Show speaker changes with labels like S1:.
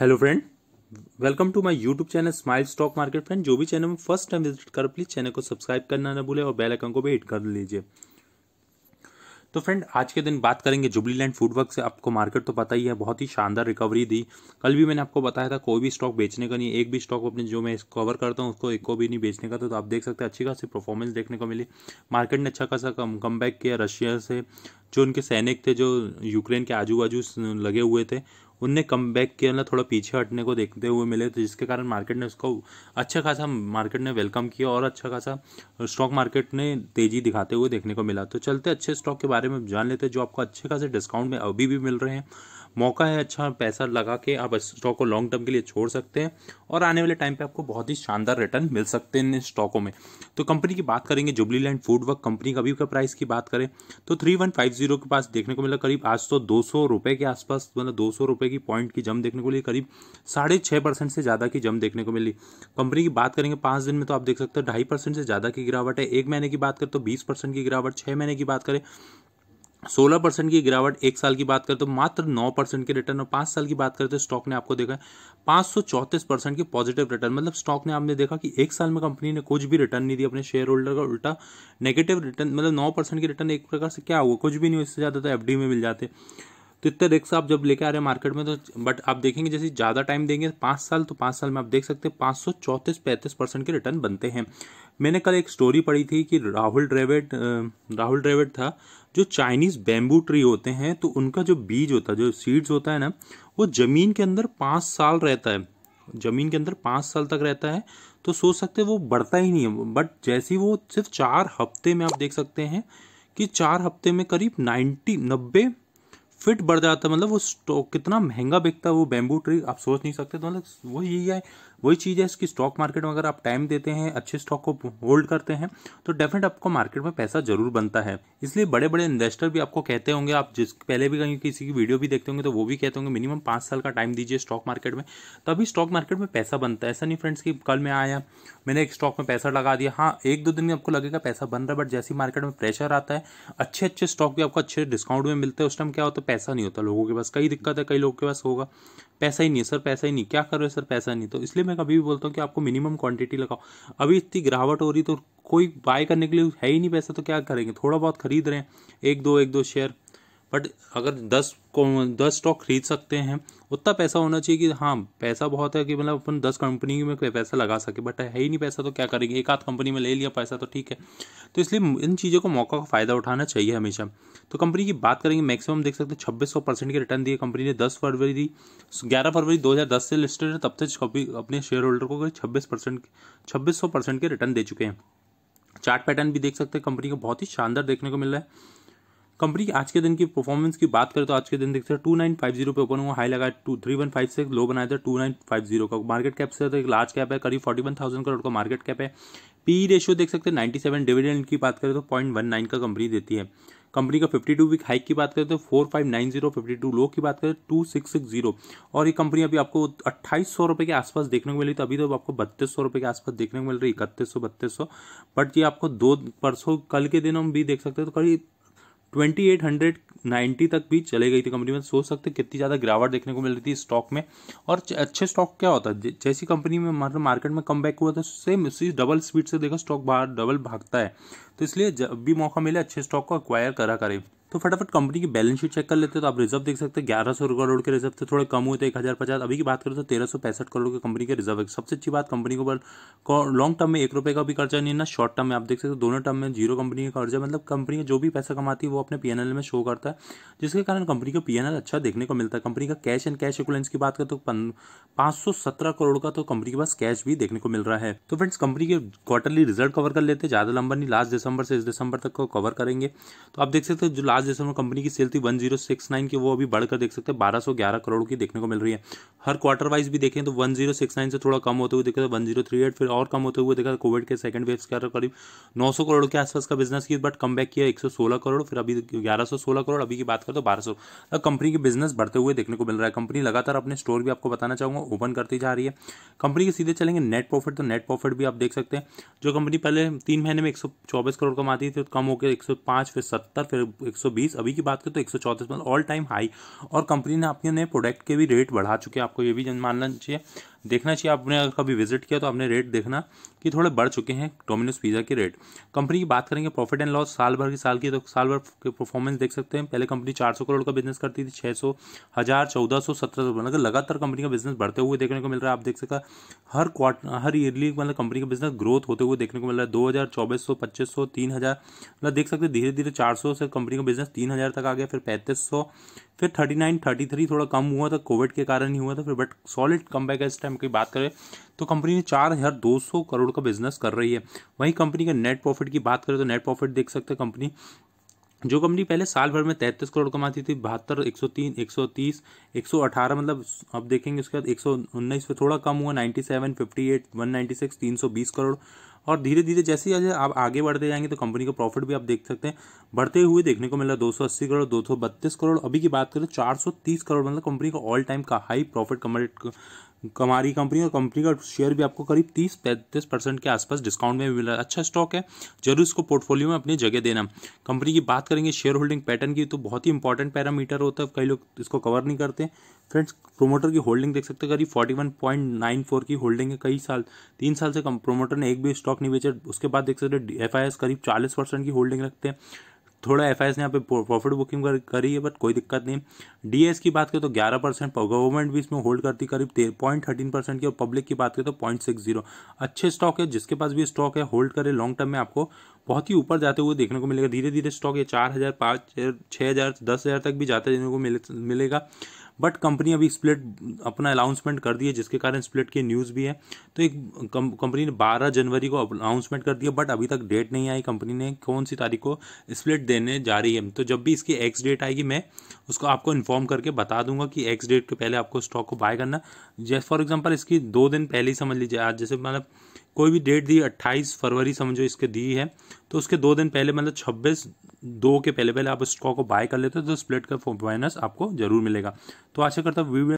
S1: hello friend welcome to my YouTube channel smile stock market friend जो भी channel में first time visit कर please channel को subscribe करना ना भूले और बेल आइकन को भी हिट कर लीजिए तो फ्रेंड आज के दिन बात करेंगे जुबली लैंड फूड वर्क से आपको मार्केट तो पता ही है बहुत ही शानदार रिकवरी दी कल भी मैंने आपको बताया था कोई भी स्टॉक बेचने का नहीं एक भी स्टॉक अपने जो मैं कवर करता हूँ उसको एक को भी नहीं बेचने का तो, तो आप देख सकते हैं अच्छी खासी परफॉर्मेंस देखने को मिली मार्केट ने अच्छा खासा कम कम बैक किया रशिया से जो उनके सैनिक थे जो यूक्रेन के आजू बाजू लगे हुए थे उनने कम बैक के मतलब थोड़ा पीछे हटने को देखते हुए मिले तो जिसके कारण मार्केट ने उसको अच्छा खासा मार्केट ने वेलकम किया और अच्छा खासा स्टॉक मार्केट ने तेज़ी दिखाते हुए देखने को मिला तो चलते अच्छे स्टॉक के बारे में जान लेते हैं जो आपको अच्छे खासे डिस्काउंट में अभी भी मिल रहे हैं मौका है अच्छा पैसा लगा के आप स्टॉक को लॉन्ग टर्म के लिए छोड़ सकते हैं और आने वाले टाइम पे आपको बहुत ही शानदार रिटर्न मिल सकते हैं इन स्टॉकों में तो कंपनी की बात करेंगे Jubilant FoodWorks company का अभी का प्राइस की बात करें तो थ्री वन फाइव जीरो के पास देखने को मिला करीब आज तो दो सौ रुपये के आसपास मतलब दो सौ रुपये की पॉइंट की जम देखने को मिली करीब साढ़े छः परसेंट से ज़्यादा की जम देखने को मिली कंपनी की बात करेंगे पाँच दिन में तो आप देख सकते हो ढाई परसेंट से ज़्यादा की गिरावट है एक महीने की बात करें तो बीस परसेंट की गिरावट छः महीने की बात करें सोलह परसेंट की गिरावट एक साल की बात करते तो मात्र नौ परसेंट के रिटर्न और पांच साल की बात करते तो स्टॉक ने आपको देखा पांच सौ चौतीस परसेंट के पॉजिटिव रिटर्न मतलब स्टॉक ने आपने देखा कि एक साल में कंपनी ने कुछ भी रिटर्न नहीं दिया अपने शेयर होल्डर का उल्टा नेगेटिव रिटर्न मतलब नौ परसेंट के रिटर्न एक प्रकार से क्या हुआ कुछ भी नहीं इससे ज़्यादा तो एफ में मिल जाते तो इतने रिक्स आप जब लेके आ रहे हैं मार्केट में तो बट आप देखेंगे जैसे ज़्यादा टाइम देंगे पाँच साल तो पाँच साल में आप देख सकते हैं पाँच सौ चौंतीस पैंतीस परसेंट के रिटर्न बनते हैं मैंने कल एक स्टोरी पढ़ी थी कि राहुल ड्रेविड राहुल ड्रेविड था जो चाइनीज़ बैम्बू ट्री होते हैं तो उनका जो बीज होता है जो सीड्स होता है ना वो ज़मीन के अंदर पाँच साल रहता है ज़मीन के अंदर पाँच साल तक रहता है तो सोच सकते हैं वो बढ़ता ही नहीं है बट जैसे वो सिर्फ चार हफ्ते में आप देख सकते हैं कि चार हफ्ते में करीब नाइन्टी नब्बे फिट बढ़ जाता है मतलब वो स्टॉक कितना महंगा बिकता है वो बैम्बू ट्री आप सोच नहीं सकते तो मतलब वो यही है वही चीज़ है इसकी स्टॉक मार्केट में अगर आप टाइम देते हैं अच्छे स्टॉक को होल्ड करते हैं तो डेफिनेट आपको मार्केट में पैसा जरूर बनता है इसलिए बड़े बड़े इन्वेस्टर भी आपको कहते होंगे आप जिस पहले भी कहीं किसी की वीडियो भी देखते होंगे तो वो भी कहते होंगे मिनिमम पाँच साल का टाइम दीजिए स्टॉक मार्केट में तभी स्टॉक मार्केट में पैसा बनता है ऐसा नहीं फ्रेंड्स कि कल मैं आया मैंने एक स्टॉक में पैसा लगा दिया हाँ एक दो दिन में आपको लगेगा पैसा बन रहा है बट जैसे मार्केट में प्रेशर आता है अच्छे अच्छे स्टॉक भी आपको अच्छे डिस्काउंट में मिलते हैं उस टाइम क्या होता है पैसा नहीं होता लोगों के पास कई दिक्कत है कई लोगों के पास होगा पैसा ही नहीं है सर पैसा ही नहीं क्या कर रहे हो सर पैसा नहीं तो इसलिए मैं कभी भी बोलता हूँ कि आपको मिनिमम क्वांटिटी लगाओ अभी इतनी गिरावट हो रही तो कोई बाय करने के लिए है ही नहीं पैसा तो क्या करेंगे थोड़ा बहुत खरीद रहे हैं एक दो एक दो शेयर बट अगर दस को दस स्टॉक खरीद सकते हैं उतना पैसा होना चाहिए कि हाँ पैसा बहुत है कि मतलब अपन दस कंपनी में पैसा लगा सके बट है ही नहीं पैसा तो क्या करेंगे एक आध कंपनी में ले लिया पैसा तो ठीक है तो इसलिए इन चीज़ों को मौका का फ़ायदा उठाना चाहिए हमेशा तो कंपनी की बात करेंगे मैक्सिमम देख सकते हैं छब्बीस सौ परसेंट के रिटर्न दिए कंपनी ने दस फरवरी दी ग्यारह फरवरी दो हज़ार दस से लिस्टेड है तब से कभी अपने शेयर होल्डर को छब्बीस परसेंट छब्बीस सौ परसेंट के रिटर्न दे चुके हैं चार्ट पैटर्न भी देख सकते हैं कंपनी को बहुत ही शानदार देखने को मिल रहा है कंपनी की आज के दिन की परफॉर्मेंस की बात करें तो आज के दिन देखते हैं टू नाइन फाइव जीरो पे ओपन हुआ हाई लगा टू थ्री वन फाइव से लो बनाया था टू नाइन फाइव जीरो का मार्केट कैप से तो एक लार्ज कैप है करीब फोर्टी वन थाउजेंड करोड़ का मार्केट कैप है पी रेशियो e देख सकते हैं नाइन्टी सेवन डिविडेंड की बात करें तो पॉइंट वन नाइन का कंपनी देती है कंपनी का फिफ्टी टू वीक हाइक की बात करें तो four five nine zero fifty two low की बात करें टू सिक्स सिक्स जीरो और ये कंपनी अभी आपको अट्ठाईस सौ रुपये के आसपास देखने को मिली तो अभी तो आपको बत्तीस सौ रुपये के आसपास देखने को मिल रही है इकतीस सौ बत्तीस सौ बट ये आपको दो परसों कल के दिनों में भी देख सकते हो तो करीब ट्वेंटी एट हंड्रेड नाइन्टी तक भी चले गई थी कंपनी में सोच सकते कितनी ज़्यादा गिरावट देखने को मिल रही थी स्टॉक में और अच्छे स्टॉक क्या होता है जैसी कंपनी में मतलब मार्केट में कम बैक हुआ था सेम उसी डबल स्पीड से देखा स्टॉक बाहर डबल भागता है तो इसलिए जब भी मौका मिले अच्छे स्टॉक को अक्वायर करा करें तो फटाफट कंपनी की बैलेंस शीट चेक कर लेते हैं तो आप रिजर्व देख सकते हैं ग्यारह सौ करोड़ के रिजर्व थे थोड़े कम हुए थे एक हज़ार पचास अभी की बात करें तो तेरह सौ पैंसठ करोड़ के कंपनी के रिजर्व है सबसे अच्छी बात कंपनी के ऊपर लॉन्ग टर्म में एक रुपये का भी कर्जा नहीं ना शॉर्ट टर्म में आप देख सकते हो दोनों टर्म में जीरो कंपनी का कर्जा मतलब कंपनी का जो भी पैसा कमाती है वो अपने पी में शो करता है जिसके कारण कंपनी का पी अच्छा देखने को मिलता है कंपनी का कैश एंड कैश इक्वलेंस की बात करें तो पाँच सौ सत्रह करोड़ का तो कंपनी के पास कैश भी देखने को मिल रहा है तो फ्रेंड्स कंपनी के क्वार्टरली रिजल्ट कवर कर लेते हैं ज़्यादा लंबा नहीं लास्ट दिसंबर से इस दिसंबर तक को कवर करेंगे तो आप देख सकते हो जो लास्ट दिसंबर कंपनी की सेल थी वन जीरो सिक्स नाइन की वो अभी बढ़कर देख सकते हैं बारह सौ ग्यारह करोड़ की देखने को मिल रही है हर क्वार्टर वाइज भी देखें तो वन जीरो सिक्स नाइन से थोड़ा कम होते हुए देखा था वन जीरो थ्री एट फिर और कम होते हुए देखा था कोविड के सेकंड वेव्स के करीब नौ सौ करोड़ के आसपास का बिजनेस किया बट कम बैक किया एक सौ सोलह करोड़ फिर अभी ग्यारह सौ सोलह करोड़ अभी की बात करें तो बारह सौ कंपनी के बिजनेस बढ़ते हुए देखने को मिल रहा है कंपनी लगातार अपने स्टोर भी आपको बताना चाहूंगा ओपन करती जा रही है कंपनी के सीधे चलेंगे नेट प्रॉफिट तो नेट प्रॉफिट भी आप देख सकते हैं जो कंपनी पहले तीन महीने में एक सौ चौबीस करोड़ कमाती थी तो कम होकर एक सौ पाँच फिर सत्तर फिर एक 120 अभी की बात करें तो एक सौ ऑल टाइम हाई और कंपनी ने अपने प्रोडक्ट के भी रेट बढ़ा चुके हैं आपको ये भी मानना चाहिए देखना चाहिए आपने अगर कभी विजिट किया तो आपने रेट देखना कि थोड़े बढ़ चुके हैं डोमिनोज पिज़्ज़ा के रेट कंपनी की बात करेंगे प्रॉफिट एंड लॉस साल भर की साल की तो साल भर के परफॉर्मेंस देख सकते हैं पहले कंपनी 400 करोड़ का बिजनेस करती थी 600 हज़ार चौदह सौ सत्रह सौ मतलब लगातार कंपनी का बिजनेस बढ़ते हुए देखने को मिल रहा है आप देख सकते हर क्वार्टर हर ईयरली मतलब कंपनी का बिजनेस ग्रोथ होते हुए देखने को मिल रहा है दो हज़ार चौबीस सौ पच्चीस सौ तीन हज़ार मतलब देख सकते धीरे धीरे चार सौ से कंपनी का बिजनेस तीन हज़ार तक आ गया फिर पैंतीस सौ फिर थर्टी नाइन थर्टी थ्री थोड़ा कम हुआ था कोविड के कारण ही हुआ था फिर बट सॉलिड कम बैक इस टाइम की बात करें तो कंपनी ने चार हज़ार दो सौ करोड़ का बिजनेस कर रही है वहीं कंपनी का नेट प्रॉफिट की बात करें तो नेट प्रॉफिट देख सकते हैं कंपनी जो कंपनी पहले साल भर में तैंतीस करोड़ कमाती थी बहत्तर एक सौ तीन एक सौ तीस एक सौ अठारह मतलब अब देखेंगे उसके बाद एक सौ उन्नीस पे थोड़ा कम हुआ ninety seven fifty eight one ninety six तीन सौ बीस करोड़ और धीरे धीरे जैसे ही आप आगे बढ़ते जाएंगे तो कंपनी का प्रॉफिट भी आप देख सकते हैं बढ़ते हुए देखने को मिला दो करोड़ दो करोड़ अभी की बात करें तो चार करोड़ मतलब कंपनी का ऑल टाइम का हाई प्रॉफिट कमरेट कमारी कंपनी और कंपनी का शेयर भी आपको करीब तीस पैंतीस परसेंट के आसपास डिस्काउंट में मिला अच्छा स्टॉक है जरूर इसको पोर्टफोलियो में अपनी जगह देना कंपनी की बात करेंगे शेयर होल्डिंग पैटर्न की तो बहुत ही इंपॉर्टेंट पैरामीटर होता है कई लोग इसको कवर नहीं करते फ्रेंड्स प्रोमोटर की होल्डिंग देख सकते हैं करीब forty one point nine four की होल्डिंग है कई साल तीन साल से कम प्रोमोटर ने एक भी स्टॉक नहीं बेचा उसके बाद देख सकते एफ आई एस करीब चालीस परसेंट की होल्डिंग रखते हैं थोड़ा एफ आई एस ने यहाँ पे प्रॉफिट बुकिंग कर, करी है बट कोई दिक्कत नहीं डी एस की बात करें तो ग्यारह परसेंट गवर्नमेंट भी इसमें होल्ड करती करीब पॉइंट थर्टीन परसेंट की और पब्लिक की बात करें तो पॉइंट सिक्स जीरो अच्छे स्टॉक है जिसके पास भी स्टॉक है होल्ड करे लॉन्ग टर्म में आपको बहुत ही ऊपर जाते हुए देखने को मिलेगा धीरे धीरे स्टॉक ये चार हज़ार पाँच छः हज़ार दस हज़ार तक भी जाते देखने को मिले मिलेगा बट कंपनी अभी स्प्लिट अपना अनाउंसमेंट कर दी है जिसके कारण स्प्लिट की न्यूज़ भी है तो एक कंपनी ने बारह जनवरी को अनाउंसमेंट कर दिया बट अभी तक डेट नहीं आई कंपनी ने कौन सी तारीख को स्प्लिट देने जा रही है तो जब भी इसकी एक्स डेट आएगी मैं उसको आपको इन्फॉर्म करके बता दूंगा कि एक्स डेट के पहले आपको स्टॉक को बाय करना जैसे फॉर एग्जाम्पल इसकी दो दिन पहले ही समझ लीजिए आज जैसे मतलब कोई भी डेट दी अट्ठाईस फरवरी समझो इसके दी है तो उसके दो दिन पहले मतलब छब्बीस दो के पहले पहले आप स्टॉक को बाय कर लेते हो तो स्प्लिट का माइनस आपको जरूर मिलेगा तो आशा करता हूँ